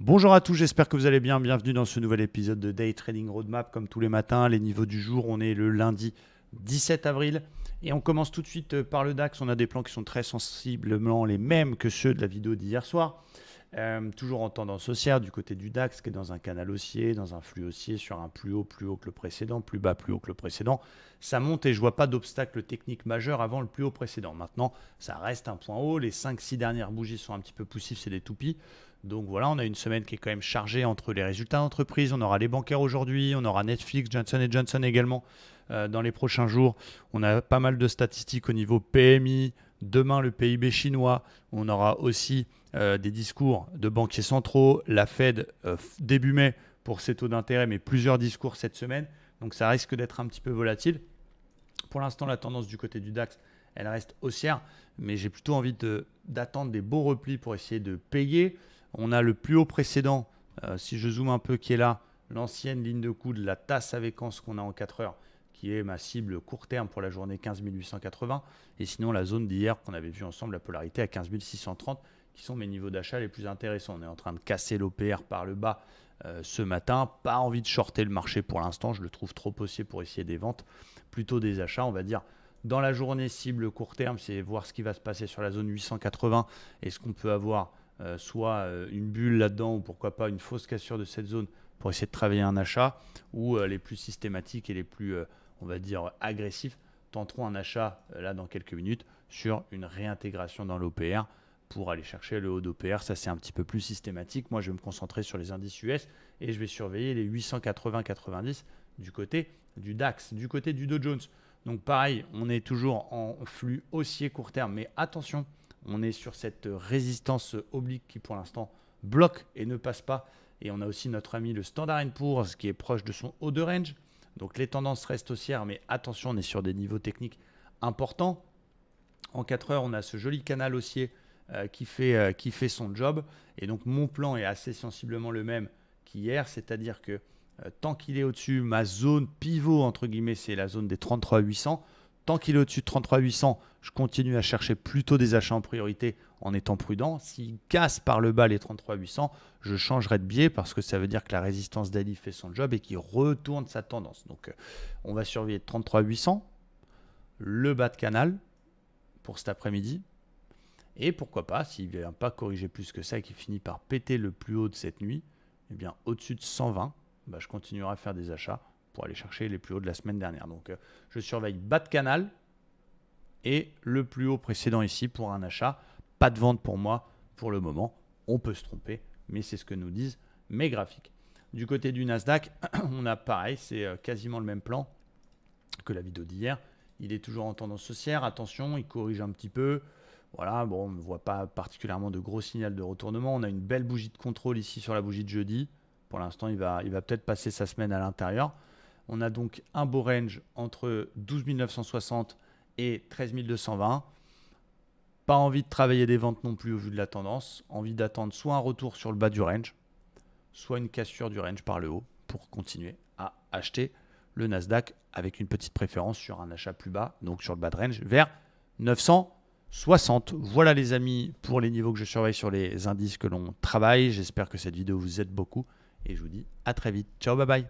Bonjour à tous, j'espère que vous allez bien. Bienvenue dans ce nouvel épisode de Day Trading Roadmap. Comme tous les matins, les niveaux du jour, on est le lundi 17 avril. Et on commence tout de suite euh, par le DAX. On a des plans qui sont très sensiblement les mêmes que ceux de la vidéo d'hier soir. Euh, toujours en tendance haussière du côté du DAX qui est dans un canal haussier, dans un flux haussier sur un plus haut, plus haut que le précédent, plus bas, plus haut que le précédent. Ça monte et je vois pas d'obstacle technique majeur avant le plus haut précédent. Maintenant, ça reste un point haut. Les 5-6 dernières bougies sont un petit peu poussives, c'est des toupies. Donc voilà, on a une semaine qui est quand même chargée entre les résultats d'entreprise. On aura les bancaires aujourd'hui, on aura Netflix, Johnson Johnson également euh, dans les prochains jours. On a pas mal de statistiques au niveau PMI, Demain, le PIB chinois. On aura aussi euh, des discours de banquiers centraux. La Fed euh, début mai pour ses taux d'intérêt, mais plusieurs discours cette semaine. Donc ça risque d'être un petit peu volatile. Pour l'instant, la tendance du côté du DAX, elle reste haussière, mais j'ai plutôt envie d'attendre des beaux replis pour essayer de payer. On a le plus haut précédent, euh, si je zoome un peu, qui est là, l'ancienne ligne de coude, la tasse avec ce qu'on a en 4 heures, qui est ma cible court terme pour la journée 15 880, et sinon la zone d'hier qu'on avait vue ensemble, la polarité à 15 630, qui sont mes niveaux d'achat les plus intéressants. On est en train de casser l'OPR par le bas euh, ce matin, pas envie de shorter le marché pour l'instant, je le trouve trop haussier pour essayer des ventes, plutôt des achats, on va dire. Dans la journée cible court terme, c'est voir ce qui va se passer sur la zone 880, est-ce qu'on peut avoir euh, soit euh, une bulle là-dedans ou pourquoi pas une fausse cassure de cette zone pour essayer de travailler un achat, où euh, les plus systématiques et les plus, euh, on va dire, agressifs tenteront un achat euh, là dans quelques minutes sur une réintégration dans l'OPR pour aller chercher le haut d'OPR. Ça, c'est un petit peu plus systématique. Moi, je vais me concentrer sur les indices US et je vais surveiller les 880-90 du côté du DAX, du côté du Dow Jones. Donc, pareil, on est toujours en flux haussier court terme, mais attention, on est sur cette résistance oblique qui, pour l'instant, bloque et ne passe pas et on a aussi notre ami le Standard Poor's qui est proche de son haut de range. Donc les tendances restent haussières, mais attention, on est sur des niveaux techniques importants. En 4 heures, on a ce joli canal haussier euh, qui, fait, euh, qui fait son job. Et donc mon plan est assez sensiblement le même qu'hier, c'est-à-dire que euh, tant qu'il est au-dessus, ma zone pivot, entre guillemets, c'est la zone des 33 800. Tant qu'il est au-dessus de 33 800, je continue à chercher plutôt des achats en priorité en étant prudent. S'il casse par le bas les 33 800, je changerai de biais parce que ça veut dire que la résistance d'Ali fait son job et qu'il retourne sa tendance. Donc euh, on va surveiller 33 800, le bas de canal pour cet après-midi. Et pourquoi pas, s'il ne vient pas corriger plus que ça et qu'il finit par péter le plus haut de cette nuit, eh bien au-dessus de 120, bah, je continuerai à faire des achats pour aller chercher les plus hauts de la semaine dernière. Donc euh, je surveille bas de canal et le plus haut précédent ici pour un achat. Pas de vente pour moi pour le moment. On peut se tromper, mais c'est ce que nous disent mes graphiques. Du côté du Nasdaq, on a pareil, c'est euh, quasiment le même plan que la vidéo d'hier. Il est toujours en tendance haussière. Attention, il corrige un petit peu. Voilà, bon, on ne voit pas particulièrement de gros signal de retournement. On a une belle bougie de contrôle ici sur la bougie de jeudi. Pour l'instant, il va, il va peut-être passer sa semaine à l'intérieur. On a donc un beau range entre 12 960 et 13 220. Pas envie de travailler des ventes non plus au vu de la tendance. Envie d'attendre soit un retour sur le bas du range, soit une cassure du range par le haut pour continuer à acheter le Nasdaq avec une petite préférence sur un achat plus bas, donc sur le bas de range, vers 960. Voilà les amis pour les niveaux que je surveille sur les indices que l'on travaille. J'espère que cette vidéo vous aide beaucoup et je vous dis à très vite. Ciao, bye bye.